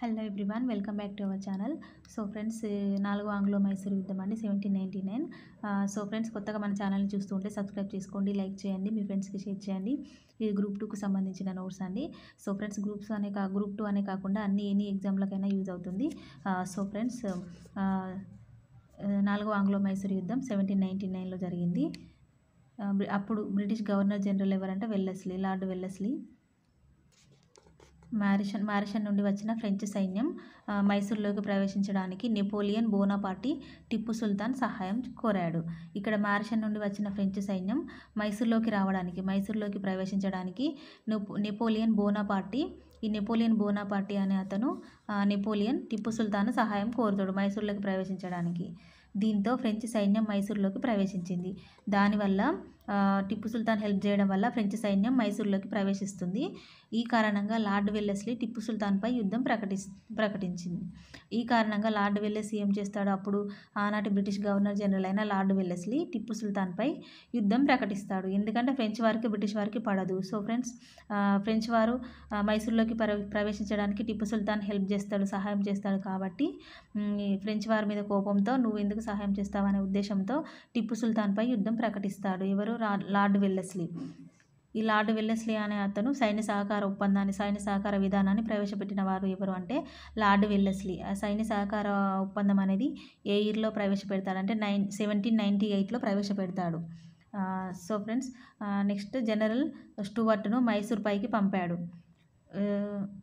hello everyone welcome back to our channel so friends నాలుగో Anglo Mysore యుద్ధం అండి seventeen ninety nine so friends కొత్తగా మన ఛానల్ని చూస్తుంటే సబ్స్క్రైబ్ చేసుకోండి లైక్ చేయండి మీ ఫ్రెండ్స్కి షేర్ చేయండి ఇది గ్రూప్ టూకు సంబంధించిన నోట్స్ అండి సో ఫ్రెండ్స్ గ్రూప్స్ అనే కా గ్రూప్ టూ అనే కాకుండా అన్ని ఎనీ ఎగ్జామ్లకైనా యూజ్ అవుతుంది సో ఫ్రెండ్స్ నాలుగో ఆంగ్లో మైసూర్ యుద్ధం సెవెంటీన్ నైంటీ నైన్లో జరిగింది అప్పుడు బ్రిటిష్ గవర్నర్ జనరల్ ఎవరంటే వెల్లెస్లీ లార్డ్ వెల్లెస్లీ మారిషన్ మారిషన్ నుండి వచ్చిన ఫ్రెంచ్ సైన్యం మైసూర్లోకి ప్రవేశించడానికి నెపోలియన్ బోనాపాటి టిప్పు సుల్తాన్ సహాయం కోరాడు ఇక్కడ మారిషన్ నుండి వచ్చిన ఫ్రెంచ్ సైన్యం మైసూర్లోకి రావడానికి మైసూర్లోకి ప్రవేశించడానికి నెపోలియన్ బోనాపాటి ఈ నెపోలియన్ బోనాపాటి అనే అతను నెపోలియన్ టిప్పు సుల్తాన్ సహాయం కోరుతాడు మైసూర్లోకి ప్రవేశించడానికి దీంతో ఫ్రెంచ్ సైన్యం మైసూర్లోకి ప్రవేశించింది దానివల్ల టిప్పు సుల్తాన్ హెల్ప్ చేయడం వల్ల ఫ్రెంచ్ సైన్యం మైసూర్లోకి ప్రవేశిస్తుంది ఈ కారణంగా లార్డ్ వెల్లెస్లీ టిప్పు సుల్తాన్పై యుద్ధం ప్రకటి ప్రకటించింది ఈ కారణంగా లార్డ్ వెల్లెస్ ఏం చేస్తాడు అప్పుడు ఆనాటి బ్రిటిష్ గవర్నర్ జనరల్ అయిన లార్డ్ వెల్లెస్లీ టిప్పు సుల్తాన్పై యుద్ధం ప్రకటిస్తాడు ఎందుకంటే ఫ్రెంచ్ వారికి బ్రిటిష్ వారికి పడదు సో ఫ్రెండ్స్ ఫ్రెంచ్ వారు మైసూర్లోకి ప్రవేశించడానికి టిప్పు సుల్తాన్ హెల్ప్ చేస్తాడు సహాయం చేస్తాడు కాబట్టి ఫ్రెంచ్ వారి మీద కోపంతో నువ్వు ఎందుకు సహాయం చేస్తావు అనే ఉద్దేశంతో టిప్పు సుల్తాన్పై యుద్ధం ప్రకటిస్తాడు ఎవరు లార్డ్ వెల్లెస్లీ ఈ లార్డ్ వెల్లెస్లీ అనే అతను సైన్య సహకార ఒప్పందాన్ని సైన్య సహకార విధానాన్ని ప్రవేశపెట్టిన వారు ఎవరు అంటే లార్డ్ వెల్లెస్లీ ఆ సైన్య సహకార ఒప్పందం అనేది ఏ ఇయర్లో అంటే నైన్ సెవెంటీన్ నైంటీ ఎయిట్లో ప్రవేశపెడతాడు సో ఫ్రెండ్స్ నెక్స్ట్ జనరల్ స్టూవర్ట్ను మైసూర్ పైకి పంపాడు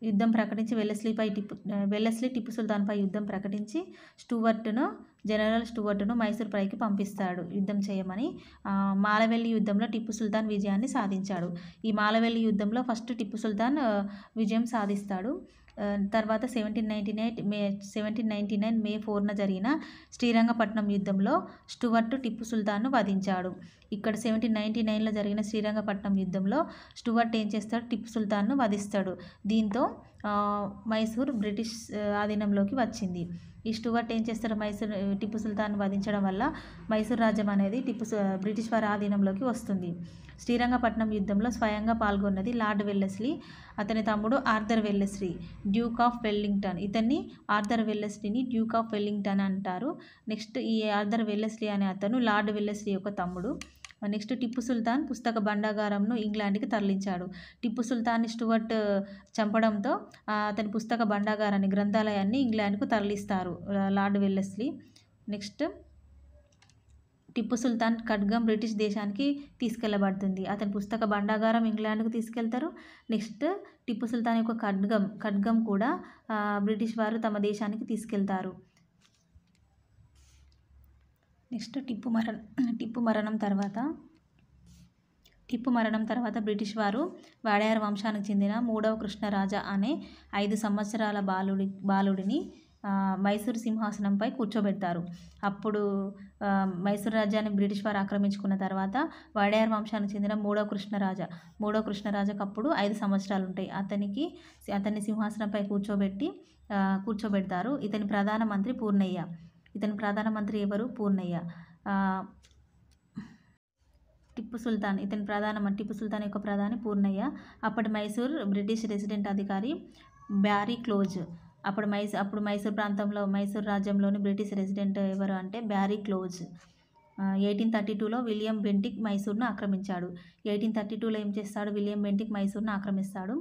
యుద్ధం ప్రకటించి వెల్లెస్లీపై టిప్పు వెల్లెస్లీ టిప్పు సుల్తాన్పై యుద్ధం ప్రకటించి స్టూవర్ట్ను జనరల్ స్టువర్ట్ను మైసూర్ పైకి పంపిస్తాడు యుద్ధం చేయమని మాలవెల్లి యుద్ధంలో టిప్పు సుల్తాన్ విజయాన్ని సాధించాడు ఈ మాలవెల్లి యుద్ధంలో ఫస్ట్ టిప్పు సుల్తాన్ విజయం సాధిస్తాడు తర్వాత seventeen ninety nine May seventeen ninety nine May ఫోర్న జరిగిన శ్రీరంగపట్నం యుద్ధంలో స్టువర్ట్ టిప్పు సుల్తాన్ను వధించాడు ఇక్కడ సెవెంటీన్ నైంటీ నైన్లో జరిగిన శ్రీరంగపట్నం యుద్ధంలో స్టువర్ట్ ఏం చేస్తాడు టిప్పు సుల్తాన్ను వధిస్తాడు దీంతో మైసూర్ బ్రిటిష్ ఆధీనంలోకి వచ్చింది ఈ స్టూవర్ట్ ఏం చేస్తారు మైసూర్ టిప్పు సుల్తాన్ వధించడం వల్ల మైసూర్ రాజ్యం అనేది టిప్పు బ్రిటిష్ వారి ఆధీనంలోకి వస్తుంది శ్రీరంగపట్నం యుద్ధంలో స్వయంగా పాల్గొన్నది లార్డ్ వెల్లెస్లీ అతని తమ్ముడు Arthur Wellesley Duke of Wellington ఇతన్ని ఆర్థర్ వెల్లెస్లీని డ్యూక్ ఆఫ్ వెల్లింగ్టన్ అంటారు నెక్స్ట్ ఈ ఆర్థర్ వెల్లెస్లీ అనే అతను లార్డ్ వెల్లెస్లీ యొక్క తమ్ముడు నెక్స్ట్ టిప్పు సుల్తాన్ పుస్తక భండాగారంను ఇంగ్లాండ్కి తరలించాడు టిప్పు సుల్తాన్ స్టువర్ట్ చంపడంతో అతని పుస్తక భండాగారాన్ని గ్రంథాలయాన్ని ఇంగ్లాండ్కు తరలిస్తారు lord Wellesley next Tipu Sultan ఖడ్గం బ్రిటిష్ దేశానికి తీసుకెళ్లబడుతుంది అతని పుస్తక భండాగారం ఇంగ్లాండ్కు తీసుకెళ్తారు నెక్స్ట్ టిప్పు సుల్తాన్ యొక్క ఖడ్గం ఖడ్గం కూడా బ్రిటిష్ వారు తమ దేశానికి తీసుకెళ్తారు నెక్స్ట్ టిప్పు మరణం టిప్పు మరణం తర్వాత టిప్పు మరణం తర్వాత బ్రిటిష్ వారు వాడయార్ వంశానికి చెందిన మూడవ కృష్ణరాజా అనే ఐదు సంవత్సరాల బాలుడి బాలుడిని మైసూరు సింహాసనంపై కూర్చోబెడతారు అప్పుడు మైసూరు రాజ్యాన్ని బ్రిటిష్ వారు ఆక్రమించుకున్న తర్వాత వడయార్ వంశానికి చెందిన మూడో కృష్ణరాజా మూడో కృష్ణరాజాకు అప్పుడు ఐదు సంవత్సరాలు ఉంటాయి అతనికి అతన్ని సింహాసనంపై కూర్చోబెట్టి కూర్చోబెడతారు ఇతని ప్రధానమంత్రి పూర్ణయ్య ఇతని ప్రధానమంత్రి ఎవరు పూర్ణయ్య టిప్పు సుల్తాన్ ఇతని ప్రధాన టిప్పు సుల్తాన్ యొక్క ప్రధాని పూర్ణయ్య అప్పటి మైసూర్ బ్రిటిష్ రెసిడెంట్ అధికారి బ్యారీ క్లోజ్ అప్పుడు మైస్ అప్పుడు మైసూర్ ప్రాంతంలో మైసూర్ రాజ్యంలోని బ్రిటిష్ రెసిడెంట్ ఎవరు అంటే బ్యారీ క్లోజ్ ఎయిటీన్ థర్టీ టూలో విలియం బెంటిక్ మైసూర్ను ఆక్రమించాడు ఎయిటీన్ థర్టీ టూలో ఏం చేస్తాడు విలియం బెంటిక్ మైసూర్ను ఆక్రమిస్తాడు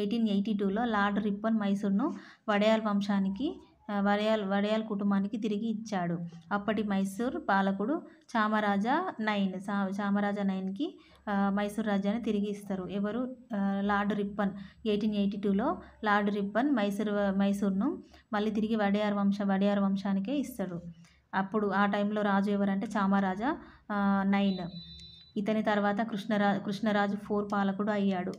ఎయిటీన్ ఎయిటీ టూలో లార్డ్ రిప్పన్ మైసూర్ను వడయాల్ వంశానికి వడయాల్ వడయాల్ కుటుంబానికి తిరిగి ఇచ్చాడు అప్పటి మైసూర్ పాలకుడు చామరాజా నైన్ చామరాజ నైన్కి మైసూర్ రాజ్యాన్ని తిరిగి ఇస్తారు ఎవరు లార్డ్ రిప్పన్ ఎయిటీన్ ఎయిటీ టూలో లార్డ్ రిప్పన్ మైసూర్ మైసూర్ను మళ్ళీ తిరిగి వడయార్ వంశ వడయార్ వంశానికే ఇస్తాడు అప్పుడు ఆ టైంలో రాజు ఎవరంటే చామరాజా నైన్ ఇతని తర్వాత కృష్ణరా కృష్ణరాజు ఫోర్ పాలకుడు అయ్యాడు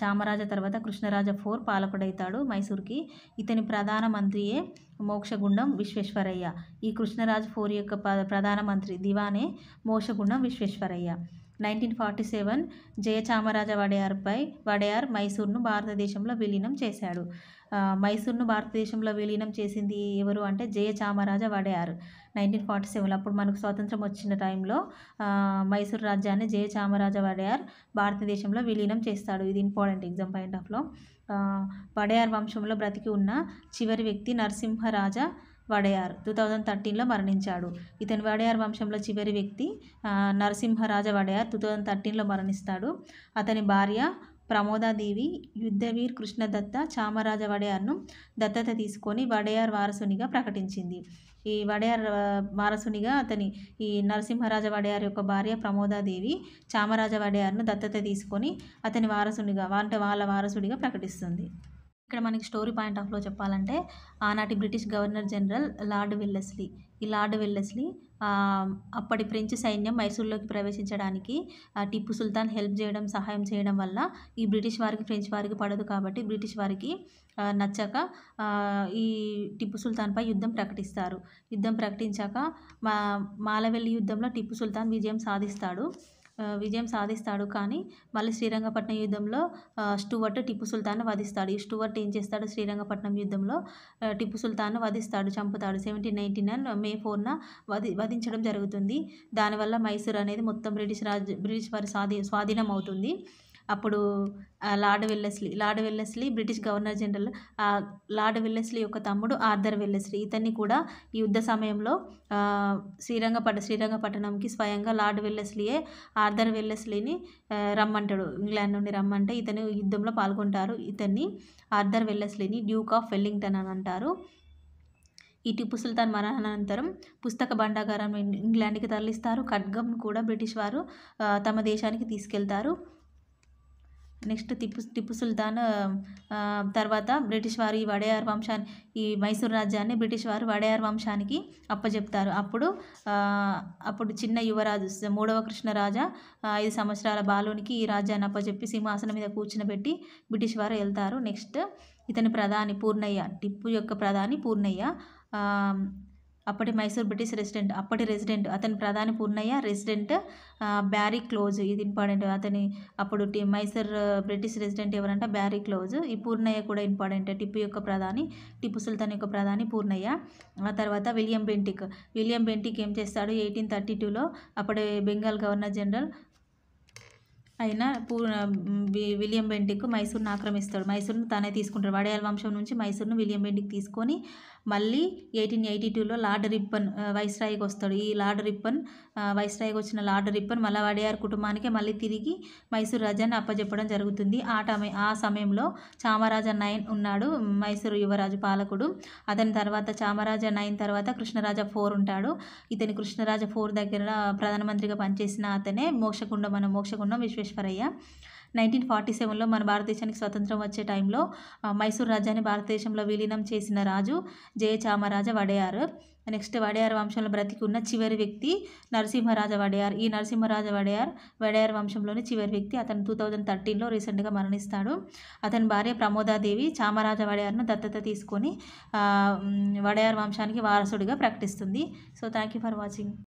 చామరాజ తర్వాత కృష్ణరాజ ఫోర్ పాలకుడు అవుతాడు మైసూర్కి ఇతని ప్రధానమంత్రియే మోక్షగుండం విశ్వేశ్వరయ్య ఈ కృష్ణరాజు ఫోర్ యొక్క ప్రధానమంత్రి దివానే Mokshagundam Visvesvaraya nineteen forty seven Jayachamaraja వడయార్పై వడయార్ మైసూర్ను భారతదేశంలో విలీనం చేశాడు మైసూర్ను భారతదేశంలో విలీనం చేసింది ఎవరు అంటే Jayachamaraja Wadiyar nineteen forty seven అప్పుడు మనకు స్వాతంత్రం వచ్చిన టైంలో మైసూర్ రాజ్యాన్ని జయచామరాజ వడయార్ భారతదేశంలో విలీనం చేస్తాడు ఇది ఇంపార్టెంట్ ఎగ్జామ్ పాయింట్ ఆఫ్లో వడయార్ వంశంలో బ్రతికి ఉన్న చివరి వ్యక్తి నరసింహరాజ వడయార్ టూ థౌజండ్ థర్టీన్లో మరణించాడు ఇతను వడయార్ వంశంలో చివరి వ్యక్తి నరసింహరాజ వడయార్ టూ థౌజండ్ థర్టీన్లో మరణిస్తాడు అతని భార్య ప్రమోదాదేవి యుద్ధవీర్ కృష్ణదత్త చామరాజ వడయార్ను దత్తత తీసుకొని వడయార్ వారసునిగా ప్రకటించింది ఈ వడయార్ వారసునిగా అతని ఈ నరసింహరాజ వడయార్ యొక్క భార్య ప్రమోదాదేవి చామరాజ వడయార్ను దత్తత తీసుకొని అతని వారసునిగా అంటే వాళ్ళ వారసుడిగా ప్రకటిస్తుంది ఇక్కడ మనకి స్టోరీ పాయింట్ ఆఫ్లో చెప్పాలంటే ఆనాటి British governor general lord Wellesley ఈ లార్డ్ విల్లెస్లీ అప్పటి ఫ్రెంచ్ సైన్యం మైసూర్లోకి ప్రవేశించడానికి టిప్పు సుల్తాన్ హెల్ప్ చేయడం సహాయం చేయడం వల్ల ఈ బ్రిటిష్ వారికి ఫ్రెంచ్ వారికి పడదు కాబట్టి బ్రిటిష్ వారికి నచ్చక ఈ టిప్పు సుల్తాన్పై యుద్ధం ప్రకటిస్తారు యుద్ధం ప్రకటించాక మా మాలవెల్లి యుద్ధంలో టిప్పు సుల్తాన్ విజయం సాధిస్తాడు విజయం సాధిస్తాడు కానీ మళ్ళీ శ్రీరంగపట్నం యుద్ధంలో స్టువర్ట్ టిప్పు సుల్తాన్ వధిస్తాడు ఈ స్టువర్ట్ ఏం చేస్తాడు శ్రీరంగపట్నం యుద్ధంలో టిప్పు సుల్తాన్ వధిస్తాడు చంపుతాడు సెవెంటీన్ నైన్టీ నైన్ మే ఫోర్న వధి వధించడం జరుగుతుంది దానివల్ల మైసూర్ అనేది మొత్తం బ్రిటిష్ రాజ్ బ్రిటిష్ వారి స్వాధీ స్వాధీనం అవుతుంది అప్పుడు lord Wellesley lord Wellesley British governor general lord Wellesley యొక్క తమ్ముడు ఆర్థర్ వెల్లెస్లీ ఇతన్ని కూడా యుద్ధ సమయంలో శ్రీరంగపట్ట శ్రీరంగపట్టణంకి స్వయంగా లార్డ్ వెల్లెస్లీయే ఆర్థర్ వెల్లెస్లీని రమ్మంటాడు ఇంగ్లాండ్ నుండి రమ్మంటే ఇతను యుద్ధంలో పాల్గొంటారు ఇతన్ని ఆర్థర్ వెల్లెస్లీని డ్యూక్ ఆఫ్ వెల్లింగ్టన్ అని అంటారు ఈ టిప్పు సుల్తాన్ మరణానంతరం పుస్తక భండాగారం ఇంగ్లాండ్కి తరలిస్తారు ఖడ్గం కూడా బ్రిటిష్ వారు తమ దేశానికి తీసుకెళ్తారు నెక్స్ట్ టిప్పు టిప్పు సుల్తాన్ తర్వాత బ్రిటిష్ వారు ఈ వడయార్ వంశాన్ని ఈ మైసూరు రాజ్యాన్ని బ్రిటిష్ వారు వడయార్ వంశానికి అప్పజెప్తారు అప్పుడు అప్పుడు చిన్న యువరాజు మూడవ కృష్ణరాజ ఐదు సంవత్సరాల బాలునికి ఈ రాజ్యాన్ని అప్పజెప్పి సింహాసనం మీద కూర్చునబెట్టి బ్రిటిష్ వారు వెళ్తారు నెక్స్ట్ ఇతని ప్రధాని పూర్ణయ్య టిప్పు యొక్క ప్రధాని పూర్ణయ్య అప్పటి మైసూర్ బ్రిటిష్ రెసిడెంట్ అప్పటి రెసిడెంట్ అతని ప్రధాని పూర్ణయ్య రెసిడెంట్ బ్యారీ క్లోజ్ ఇది ఇంపార్టెంట్ అతని అప్పుడు మైసూర్ బ్రిటిష్ రెసిడెంట్ ఎవరంటే బ్యారీ క్లోజ్ ఈ పూర్ణయ్య కూడా ఇంపార్టెంట్ టిప్పు యొక్క ప్రధాని టిప్పు సుల్తాన్ యొక్క ప్రధాని పూర్ణయ్య ఆ తర్వాత విలియం బెంటిక్ విలియం బెంటిక్ ఏం చేస్తాడు ఎయిటీన్ థర్టీ టూలో అప్పటి బెంగాల్ గవర్నర్ జనరల్ అయిన పూ విలియం బెంటిక్ మైసూర్ను ఆక్రమిస్తాడు మైసూర్ను తానే తీసుకుంటాడు వడయాల వంశం నుంచి మైసూర్ను విలియం బెంటిక్ తీసుకొని మళ్ళీ ఎయిటీన్ ఎయిటీ టూలో లార్డ్ రిప్పన్ వైస్రాయికి వస్తాడు ఈ లార్డ్ రిప్పన్ వైస్రాయికి వచ్చిన లార్డ్ రిప్పన్ మళ్ళీ వడయార్ కుటుంబానికి మళ్ళీ తిరిగి మైసూర్ రాజాన్ని అప్పజెప్పడం జరుగుతుంది ఆ టైం ఆ సమయంలో చామరాజ నైన్ ఉన్నాడు మైసూరు యువరాజు పాలకుడు అతని తర్వాత చామరాజ నైన్ తర్వాత కృష్ణరాజ ఫోర్ ఉంటాడు ఇతని కృష్ణరాజ ఫోర్ దగ్గర ప్రధానమంత్రిగా పనిచేసిన అతనే మోక్షకుండం మన మోక్షకుండం విశ్వేశ్వర వెంకటేశ్వరయ్య నైన్టీన్ ఫార్టీ సెవెన్లో మన భారతదేశానికి స్వతంత్రం వచ్చే టైంలో మైసూర్ రాజ్యాన్ని భారతదేశంలో విలీనం చేసిన రాజు జయ చామరాజ వడయార్ నెక్స్ట్ వడయార్ వంశంలో బ్రతికి ఉన్న చివరి వ్యక్తి నరసింహరాజ వడయార్ ఈ నరసింహరాజ వడయార్ వడయార్ వంశంలోని చివరి వ్యక్తి అతను టూ థౌజండ్ థర్టీన్లో రీసెంట్గా మరణిస్తాడు అతని భార్య ప్రమోదాదేవి చామరాజ వడయార్ను దత్తత తీసుకొని వడయార్ వంశానికి వారసుడిగా ప్రకటిస్తుంది so thank you for watching